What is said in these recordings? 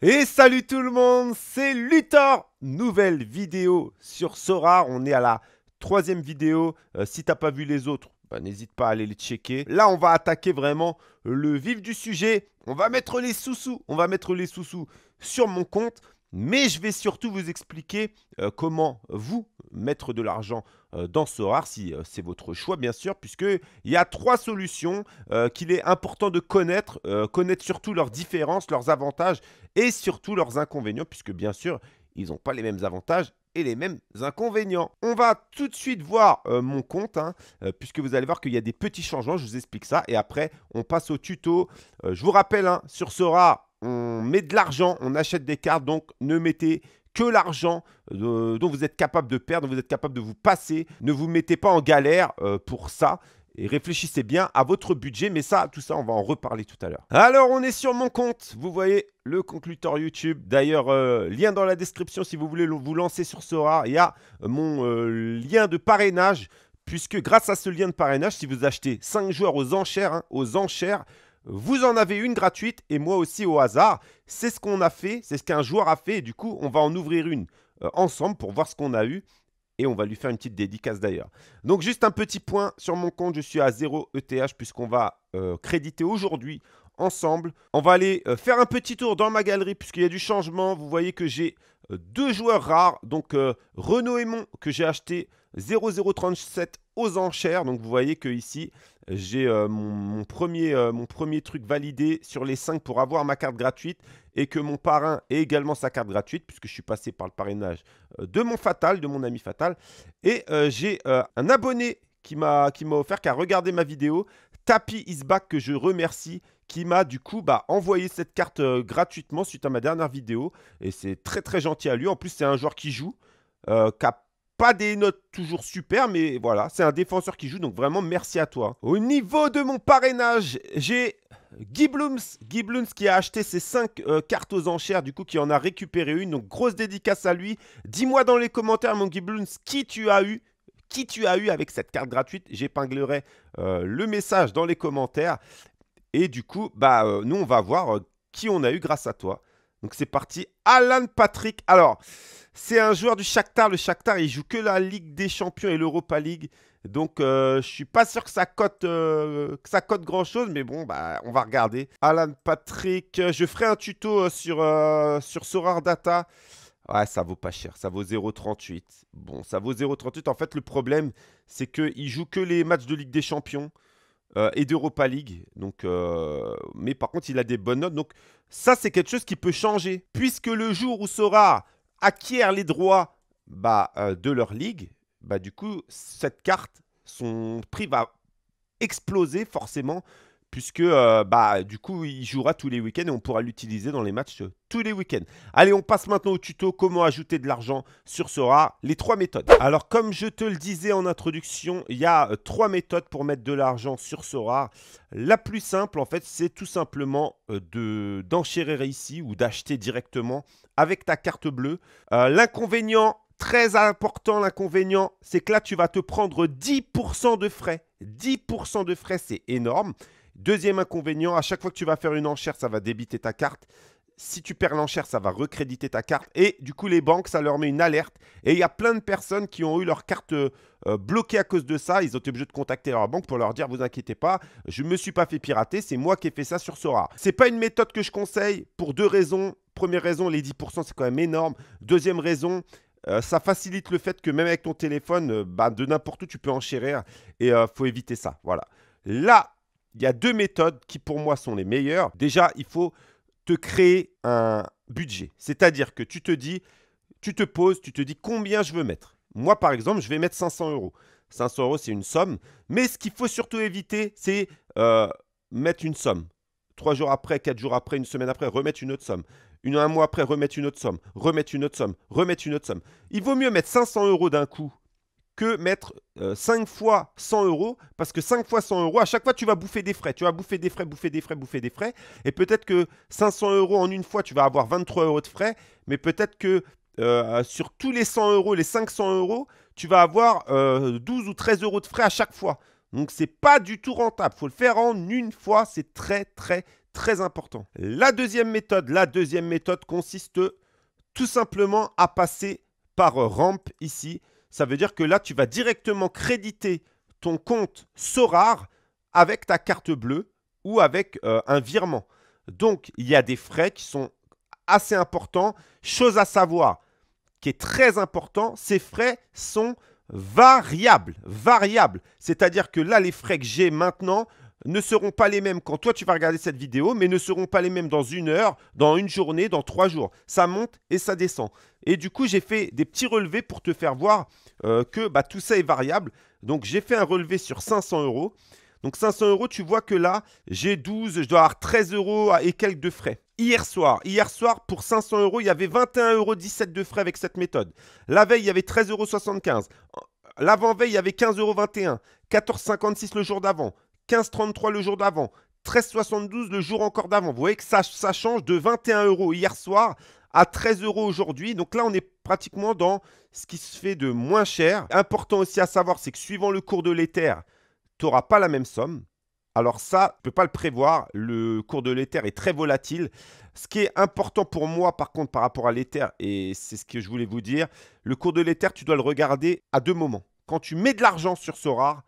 Et salut tout le monde, c'est Luthor Nouvelle vidéo sur Sora, on est à la troisième vidéo. Euh, si t'as pas vu les autres, bah, n'hésite pas à aller les checker. Là, on va attaquer vraiment le vif du sujet. On va mettre les sous-sous, on va mettre les sous-sous sur mon compte. Mais je vais surtout vous expliquer euh, comment vous mettre de l'argent euh, dans Sora, si euh, c'est votre choix bien sûr, puisqu'il y a trois solutions qu'il est important de connaître, connaître surtout leurs différences, leurs avantages et surtout leurs inconvénients, puisque bien sûr, ils n'ont pas les mêmes avantages et les mêmes inconvénients. On va tout de suite voir mon compte, hein, puisque vous allez voir qu'il y a des petits changements, je vous explique ça, et après on passe au tuto. je vous rappelle, hein, sur Sora, on met de l'argent, on achète des cartes, donc ne mettez que l'argent euh, dont vous êtes capable de perdre, dont vous êtes capable de vous passer. Ne vous mettez pas en galère euh, pour ça. Et réfléchissez bien à votre budget, mais ça, tout ça, on va en reparler tout à l'heure. Alors, on est sur mon compte. Vous voyez le conclutor YouTube. D'ailleurs, euh, lien dans la description si vous voulez vous lancer sur Sora. Il y a mon lien de parrainage, puisque grâce à ce lien de parrainage, si vous achetez 5 joueurs aux enchères, hein, aux enchères, vous en avez une gratuite et moi aussi au hasard. C'est ce qu'on a fait, c'est ce qu'un joueur a fait et du coup on va en ouvrir une euh, ensemble pour voir ce qu'on a eu et on va lui faire une petite dédicace d'ailleurs. Donc juste un petit point sur mon compte, je suis à 0 ETH puisqu'on va euh, créditer aujourd'hui ensemble. On va aller euh, faire un petit tour dans ma galerie puisqu'il y a du changement. Vous voyez que j'ai deux joueurs rares, donc Renaud mon que j'ai acheté 0037 aux enchères. Donc vous voyez que ici j'ai euh, mon, premier, euh, mon premier truc validé sur les 5 pour avoir ma carte gratuite et que mon parrain ait également sa carte gratuite puisque je suis passé par le parrainage euh, de mon fatal, de mon ami fatal. Et j'ai un abonné qui m'a offert, qui a regardé ma vidéo, Tapi is back que je remercie qui m'a du coup bah, envoyé cette carte gratuitement suite à ma dernière vidéo et c'est très très gentil à lui. En plus c'est un joueur qui joue, qui pas des notes toujours super, mais voilà, c'est un défenseur qui joue, donc vraiment merci à toi. Au niveau de mon parrainage, j'ai Guy Blooms, Guy Blooms qui a acheté ses 5 euh, cartes aux enchères, du coup qui en a récupéré une, donc grosse dédicace à lui. Dis-moi dans les commentaires, mon Guy Blooms, qui tu as eu qui tu as eu avec cette carte gratuite, j'épinglerai euh, le message dans les commentaires. Et du coup, bah, euh, nous, on va voir qui on a eu grâce à toi. Donc c'est parti, Alan Patrick. Alors, c'est un joueur du Shakhtar. Le Shakhtar, il joue que la Ligue des Champions et l'Europa League. Donc, je euh, je suis pas sûr que ça cote, euh, grand chose, mais bon, bah, on va regarder. Alan Patrick, euh, je ferai un tuto sur, sur Sorar Data. Ouais, ça vaut pas cher, ça vaut 0,38. Bon, ça vaut 0,38. En fait, le problème, c'est qu'il joue que les matchs de Ligue des Champions et d'Europa League. Donc, mais par contre, il a des bonnes notes. Donc, ça, c'est quelque chose qui peut changer. Puisque le jour où Sorar acquièrent les droits bah, euh, de leur ligue, bah, du coup, cette carte, son prix va exploser forcément puisque euh, bah, du coup, il jouera tous les week-ends et on pourra l'utiliser dans les matchs tous les week-ends. Allez, on passe maintenant au tuto comment ajouter de l'argent sur Sora, les trois méthodes. Alors, comme je te le disais en introduction, il y a euh, trois méthodes pour mettre de l'argent sur Sora. La plus simple, en fait, c'est tout simplement euh, de d'enchérir ici ou d'acheter directement avec ta carte bleue. L'inconvénient, très important l'inconvénient, c'est que là, tu vas te prendre 10% de frais. 10% de frais, c'est énorme. Deuxième inconvénient, à chaque fois que tu vas faire une enchère, ça va débiter ta carte. Si tu perds l'enchère, ça va recréditer ta carte. Et du coup, les banques, ça leur met une alerte. Et il y a plein de personnes qui ont eu leur carte euh, bloquée à cause de ça. Ils ont été obligés de contacter leur banque pour leur dire, vous inquiétez pas, je ne me suis pas fait pirater, c'est moi qui ai fait ça sur Sora. n'est pas une méthode que je conseille pour deux raisons. Première raison, les 10%, c'est quand même énorme. Deuxième raison, euh, ça facilite le fait que même avec ton téléphone, euh, bah, de n'importe où, tu peux enchérir et il faut éviter ça. Voilà. Là il y a deux méthodes qui pour moi sont les meilleures. Déjà, il faut te créer un budget. C'est-à-dire que tu te dis, tu te poses, tu te dis combien je veux mettre. Moi, par exemple, je vais mettre 500 euros. 500 euros, c'est une somme. Mais ce qu'il faut surtout éviter, c'est euh, mettre une somme. Trois jours après, quatre jours après, une semaine après, remettre une autre somme. un mois après, remettre une autre somme. Remettre une autre somme. Remettre une autre somme. Il vaut mieux mettre 500 euros d'un coup que mettre 5 euh, fois 100 euros, parce que 5 fois 100 euros, à chaque fois, tu vas bouffer des frais. Tu vas bouffer des frais, bouffer des frais, bouffer des frais. Et peut-être que 500 euros en une fois, tu vas avoir 23 euros de frais, mais peut-être que euh, sur tous les 100 euros, les 500 euros, tu vas avoir 12 euh, ou 13 euros de frais à chaque fois. Donc, c'est pas du tout rentable. faut le faire en une fois. C'est très, très, très important. La deuxième méthode, la deuxième méthode consiste tout simplement à passer par rampe ici ça veut dire que là, tu vas directement créditer ton compte SORAR avec ta carte bleue ou avec euh, un virement. Donc, il y a des frais qui sont assez importants. Chose à savoir, qui est très important, ces frais sont variables. Variables. C'est-à-dire que là, les frais que j'ai maintenant, ne seront pas les mêmes quand toi tu vas regarder cette vidéo, mais ne seront pas les mêmes dans une heure, dans une journée, dans trois jours. Ça monte et ça descend. Et du coup, j'ai fait des petits relevés pour te faire voir euh, que bah, tout ça est variable. Donc, j'ai fait un relevé sur 500 euros. Donc, 500 euros, tu vois que là, j'ai 12, je dois avoir 13 euros et quelques de frais. Hier soir, hier soir, pour 500 euros, il y avait 21,17 euros de frais avec cette méthode. La veille, il y avait 13,75 euros. L'avant-veille, il y avait 15,21 euros. 14,56 le jour d'avant. 15,33 le jour d'avant, 13,72 le jour encore d'avant. Vous voyez que ça, change de 21 euros hier soir à 13 euros aujourd'hui. Donc là, on est pratiquement dans ce qui se fait de moins cher. Important aussi à savoir, c'est que suivant le cours de l'éther, tu n'auras pas la même somme. Alors ça, tu ne peux pas le prévoir. Le cours de l'éther est très volatile. Ce qui est important pour moi, par contre, par rapport à l'éther et c'est ce que je voulais vous dire, le cours de l'éther, tu dois le regarder à deux moments. Quand tu mets de l'argent sur rare,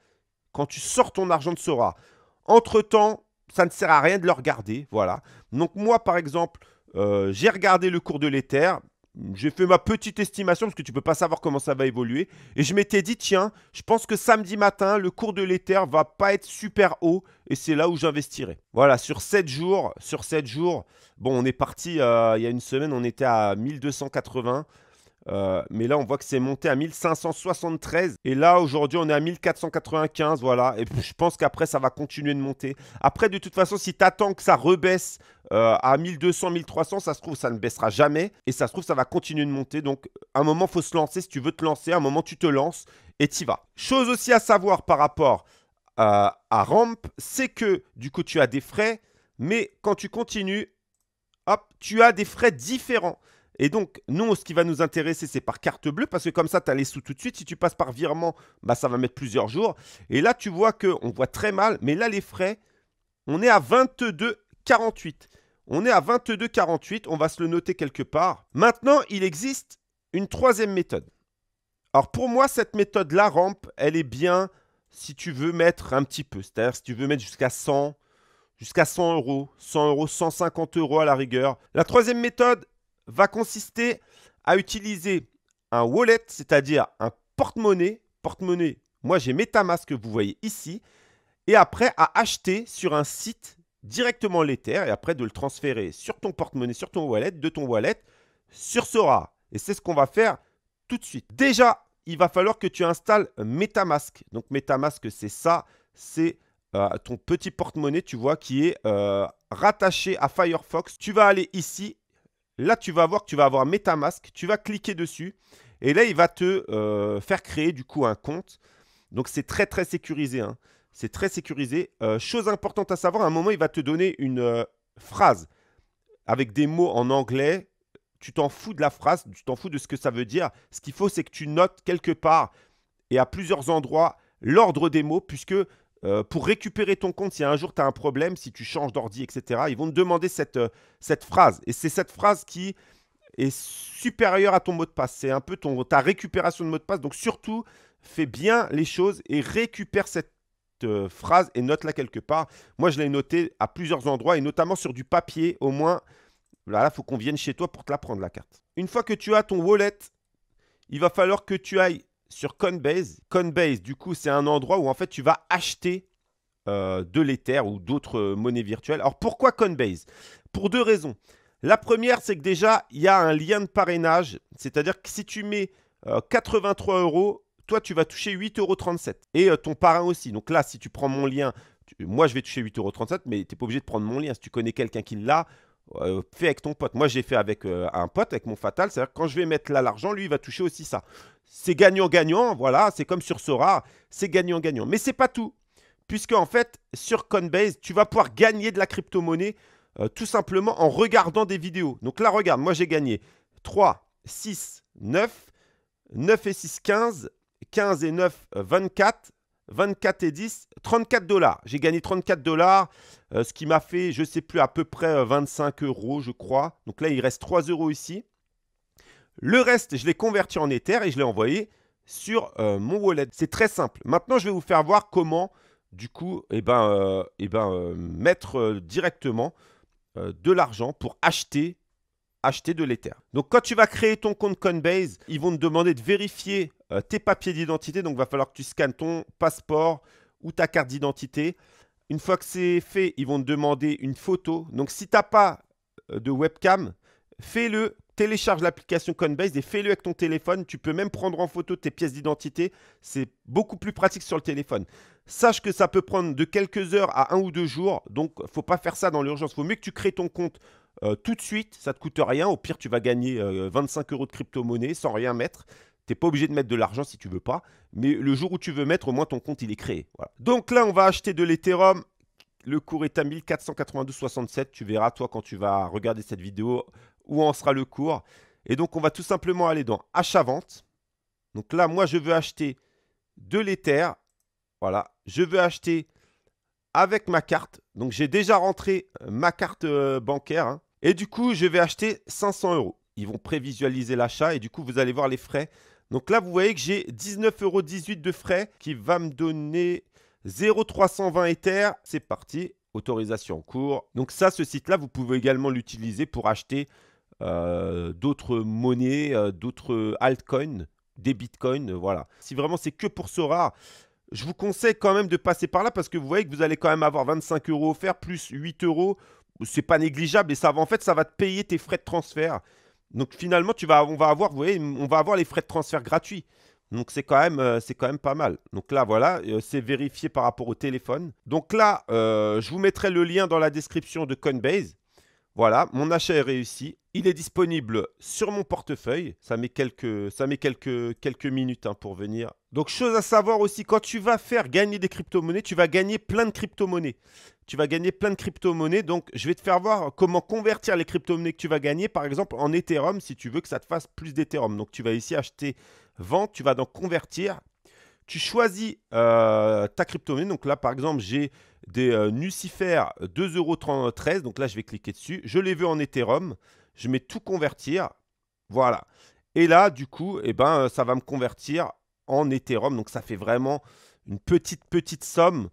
quand tu sors ton argent de Sora. Entre-temps, ça ne sert à rien de le regarder, voilà. Donc moi, par exemple, euh, j'ai regardé le cours de l'éther, j'ai fait ma petite estimation parce que tu peux pas savoir comment ça va évoluer. Et je m'étais dit, tiens, je pense que samedi matin, le cours de l'éther va pas être super haut et c'est là où j'investirai. Voilà, sur 7 jours, sur 7 jours, bon, on est parti, euh, il y a une semaine, on était à 1280. Euh, mais là, on voit que c'est monté à 1573. Et là, aujourd'hui, on est à 1495. Voilà. Et je pense qu'après, ça va continuer de monter. Après, de toute façon, si tu attends que ça rebaisse euh, à 1200, 1300, ça se trouve, ça ne baissera jamais. Et ça se trouve, ça va continuer de monter. Donc, à un moment, faut se lancer. Si tu veux te lancer, à un moment, tu te lances et y vas. Chose aussi à savoir par rapport à Ramp, c'est que du coup, tu as des frais. Mais quand tu continues, hop, tu as des frais différents. Et donc, nous, ce qui va nous intéresser, c'est par carte bleue, parce que comme ça, tu as les sous tout de suite. Si tu passes par virement, bah, ça va mettre plusieurs jours. Et là, tu vois qu'on voit très mal, mais là, les frais, on est à 22,48. On est à 22,48, on va se le noter quelque part. Maintenant, il existe une troisième méthode. Alors pour moi, cette méthode la rampe, elle est bien si tu veux mettre un petit peu. C'est-à-dire si tu veux mettre jusqu'à 100, jusqu'à 100 euros, 100 euros, 150 euros à la rigueur. La troisième méthode, va consister à utiliser un wallet, c'est-à-dire un porte-monnaie. Porte-monnaie, moi j'ai Metamask que vous voyez ici. Et après à acheter sur un site directement l'Ether et après de le transférer sur ton porte-monnaie, sur ton wallet, de ton wallet sur Sora. Et c'est ce qu'on va faire tout de suite. Déjà, il va falloir que tu installes Metamask. Donc Metamask, c'est ça, c'est euh, ton petit porte-monnaie, tu vois, qui est euh, rattaché à Firefox. Tu vas aller ici Là, tu vas voir que tu vas avoir MetaMask, tu vas cliquer dessus et là, il va te euh, faire créer du coup un compte. Donc, c'est très très sécurisé. Hein. C'est très sécurisé. Euh, chose importante à savoir, à un moment, il va te donner une euh, phrase avec des mots en anglais. Tu t'en fous de la phrase, tu t'en fous de ce que ça veut dire. Ce qu'il faut, c'est que tu notes quelque part et à plusieurs endroits l'ordre des mots, puisque euh, pour récupérer ton compte, si un jour tu as un problème, si tu changes d'ordi, etc., ils vont te demander cette, euh, cette phrase. Et c'est cette phrase qui est supérieure à ton mot de passe. C'est un peu ton, ta récupération de mot de passe. Donc surtout, fais bien les choses et récupère cette euh, phrase et note-la quelque part. Moi, je l'ai notée à plusieurs endroits et notamment sur du papier, au moins. Là, il faut qu'on vienne chez toi pour te la prendre, la carte. Une fois que tu as ton wallet, il va falloir que tu ailles sur Coinbase. Coinbase, du coup, c'est un endroit où en fait tu vas acheter euh, de l'Ether ou d'autres euh, monnaies virtuelles. Alors pourquoi Coinbase Pour deux raisons. La première, c'est que déjà, il y a un lien de parrainage. C'est-à-dire que si tu mets 83 euh, euros, toi, tu vas toucher 8,37 euros. Et ton parrain aussi. Donc là, si tu prends mon lien, moi, je vais toucher 8,37 euros, mais tu n'es pas obligé de prendre mon lien. Si tu connais quelqu'un qui l'a, euh, fais avec ton pote. Moi, j'ai fait avec euh, un pote, avec mon fatal. C'est-à-dire que quand je vais mettre là l'argent, lui, il va toucher aussi ça. C'est gagnant-gagnant, voilà. C'est comme sur Sora, c'est gagnant-gagnant. Mais c'est pas tout, puisque en fait, sur Coinbase, tu vas pouvoir gagner de la crypto-monnaie euh, tout simplement en regardant des vidéos. Donc là, regarde, moi, j'ai gagné 3, 6, 9, 9 et 6, 15, 15 et 9, 24, 24 et 10, 34 dollars. J'ai gagné 34 dollars, euh, ce qui m'a fait, je ne sais plus, à peu près 25 euh, euros, je crois. Donc là, il reste 3 euros ici. Le reste, je l'ai converti en Ether et je l'ai envoyé sur euh, mon wallet. C'est très simple. Maintenant, je vais vous faire voir comment, du coup, eh ben, eh ben, mettre directement de l'argent pour acheter acheter de l'Ether. Donc quand tu vas créer ton compte Coinbase, ils vont te demander de vérifier euh, tes papiers d'identité. Donc il va falloir que tu scannes ton passeport ou ta carte d'identité. Une fois que c'est fait, ils vont te demander une photo. Donc si tu n'as pas euh, de webcam, fais-le, télécharge l'application Coinbase et fais-le avec ton téléphone. Tu peux même prendre en photo tes pièces d'identité. C'est beaucoup plus pratique sur le téléphone. Sache que ça peut prendre de quelques heures à un ou deux jours. Donc faut pas faire ça dans l'urgence. Faut mieux que tu crées ton compte euh, tout de suite, ça te coûte rien. Au pire, tu vas gagner 25 euh, euros de crypto-monnaie sans rien mettre. T'es pas obligé de mettre de l'argent si tu veux pas. Mais le jour où tu veux mettre, au moins ton compte il est créé. Donc là, on va acheter de l'Ethereum. Le cours est à 1492,67. Tu verras, toi, quand tu vas regarder cette vidéo, où en sera le cours. Et donc, on va tout simplement aller dans achat-vente. Donc là, moi, je veux acheter de l'Ether. Voilà. Je veux acheter avec ma carte. Donc j'ai déjà rentré euh, ma carte euh, bancaire. Hein. Et du coup, je vais acheter 500 euros. Ils vont prévisualiser l'achat et du coup, vous allez voir les frais. Donc là, vous voyez que j'ai 19,18 euros de frais qui va me donner 0,320 Ether. C'est parti, autorisation en cours. Donc ça, ce site-là, vous pouvez également l'utiliser pour acheter euh, d'autres monnaies, d'autres altcoins, des bitcoins, voilà. Si vraiment c'est que pour rare je vous conseille quand même de passer par là parce que vous voyez que vous allez quand même avoir 25 euros offerts plus 8 euros. C'est pas négligeable et ça va, en fait, ça va te payer tes frais de transfert. Donc finalement, tu vas, on va avoir, vous on va avoir les frais de transfert gratuits. Donc c'est quand même, euh, c'est quand même pas mal. Donc là, voilà, euh, c'est vérifié par rapport au téléphone. Donc là, euh, je vous mettrai le lien dans la description de Coinbase. Voilà, mon achat est réussi. Il est disponible sur mon portefeuille. Ça met quelques, ça quelques, quelques minutes hein, pour venir. Donc, chose à savoir aussi, quand tu vas faire gagner des crypto-monnaies, tu vas gagner plein de crypto-monnaies. Tu vas gagner plein de crypto-monnaies. Donc, je vais te faire voir comment convertir les crypto-monnaies que tu vas gagner, par exemple en Ethereum, si tu veux que ça te fasse plus d'Ethereum. Donc, tu vas ici acheter vente, tu vas donc convertir. Tu choisis euh, ta crypto-monnaie. Donc, là, par exemple, j'ai des euh, Nucifer Donc, là, je vais cliquer dessus. Je les veux en Ethereum je mets tout convertir. Voilà. Et là, du coup, eh ben, euh, ça va me convertir en Ethereum. Donc, ça fait vraiment une petite, petite somme.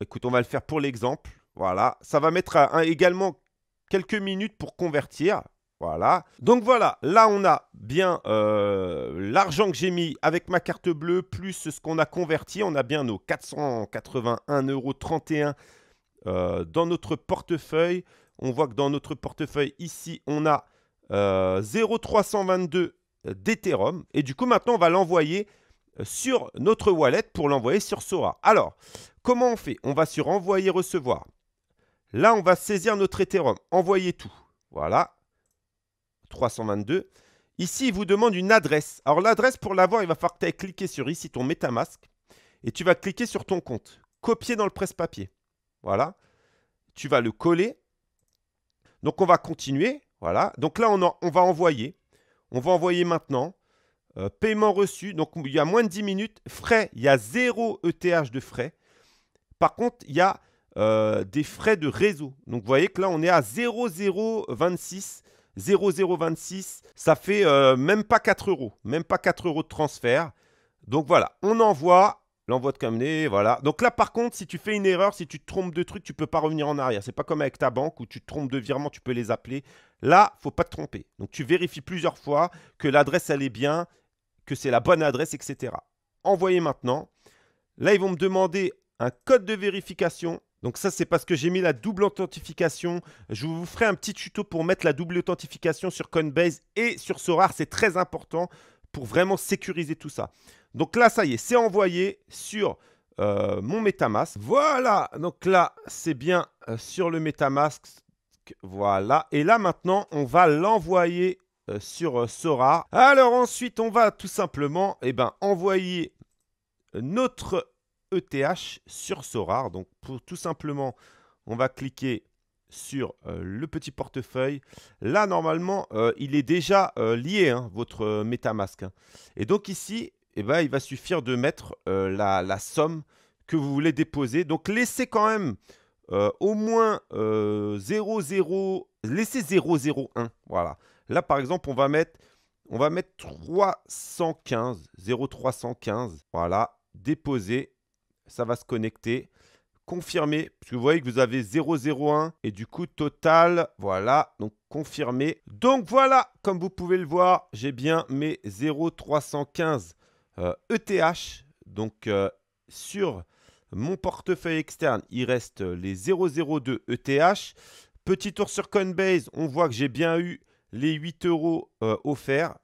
Écoute, on va le faire pour l'exemple. Voilà. Ça va mettre euh, également quelques minutes pour convertir. Voilà. Donc voilà, là on a bien euh, l'argent que j'ai mis avec ma carte bleue, plus ce qu'on a converti. On a bien nos 481,31 euros dans notre portefeuille. On voit que dans notre portefeuille, ici, on a 0,322 euh, euh, d'Ethereum. Et du coup, maintenant, on va l'envoyer euh, sur notre wallet pour l'envoyer sur Sora. Alors, comment on fait On va sur envoyer, recevoir. Là, on va saisir notre Ethereum, envoyer tout. Voilà, 322. Ici, il vous demande une adresse. Alors, l'adresse, pour l'avoir, il va falloir que tu ailles cliquer sur ici ton Metamask et tu vas cliquer sur ton compte. Copier dans le presse-papier. Voilà. Tu vas le coller donc on va continuer. Voilà. Donc là, on, va envoyer. On va envoyer maintenant. Euh, paiement reçu. Donc il y a moins de 10 minutes. Frais. Il y a zéro ETH de frais. Par contre, il y a euh, des frais de réseau. Donc vous voyez que là, on est à 0,026. 0,026, ça fait euh, même pas 4 euros, même pas 4 euros de transfert. Donc voilà, on envoie L'envoi de Kamné, voilà. Donc là, par contre, si tu fais une erreur, si tu te trompes de truc, tu peux pas revenir en arrière. C'est pas comme avec ta banque où tu te trompes de virement, tu peux les appeler. Là, faut pas te tromper. Donc tu vérifies plusieurs fois que l'adresse, elle est bien, que c'est la bonne adresse, etc. Envoyez maintenant. Là, ils vont me demander un code de vérification. Donc ça, c'est parce que j'ai mis la double authentification. Je vous ferai un petit tuto pour mettre la double authentification sur Coinbase et sur Sorare. C'est très important pour vraiment sécuriser tout ça. Donc là, ça y est, c'est envoyé sur euh, mon Metamask. Voilà, donc là, c'est bien euh, sur le Metamask. Voilà, et là maintenant, on va l'envoyer euh, sur Sora. Alors ensuite, on va tout simplement et eh ben, envoyer notre ETH sur Sora. Donc pour tout simplement, on va cliquer sur euh, le petit portefeuille. Là, normalement, euh, il est déjà euh, lié, hein, votre MetaMask. Hein. Et donc ici, eh ben, il va suffire de mettre la, somme que vous voulez déposer. Donc laissez quand même au moins 00, laissez 001. Voilà. Là, par exemple, on va mettre, on va mettre 315, 0315. Voilà, déposer. Ça va se connecter confirmé. Parce que vous voyez que vous avez 0,01 et du coup total, voilà, donc confirmé. Donc voilà, comme vous pouvez le voir, j'ai bien mes 0,315 ETH. E donc euh, sur mon portefeuille externe, il reste les 0,02 ETH. Petit tour sur Coinbase, on voit que j'ai bien eu les 8 euros euh, offerts.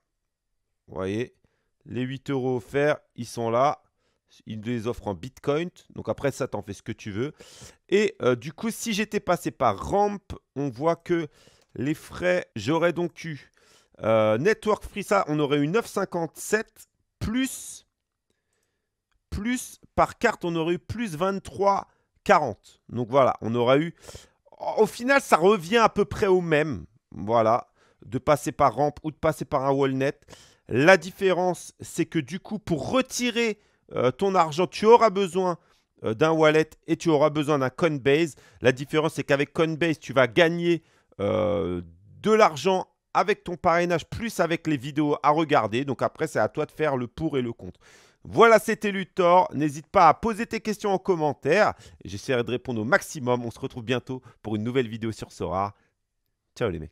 Vous voyez, les 8 euros offerts, ils sont là. Il les offre en Bitcoin. Donc après ça, t'en fais ce que tu veux. Et euh, du coup, si j'étais passé par Ramp, on voit que les frais, j'aurais donc eu euh, Network Free, ça, on aurait eu 9,57 plus, plus par carte, on aurait eu plus 23,40. Donc voilà, on aurait eu. Au final, ça revient à peu près au même. Voilà, de passer par Ramp ou de passer par un net. La différence, c'est que du coup, pour retirer euh, ton argent. Tu auras besoin euh, d'un wallet et tu auras besoin d'un Coinbase. La différence, c'est qu'avec Coinbase, tu vas gagner euh, de l'argent avec ton parrainage, plus avec les vidéos à regarder. Donc après, c'est à toi de faire le pour et le contre. Voilà, c'était Luthor. N'hésite pas à poser tes questions en commentaire. J'essaierai de répondre au maximum. On se retrouve bientôt pour une nouvelle vidéo sur Sora. Ciao les mecs.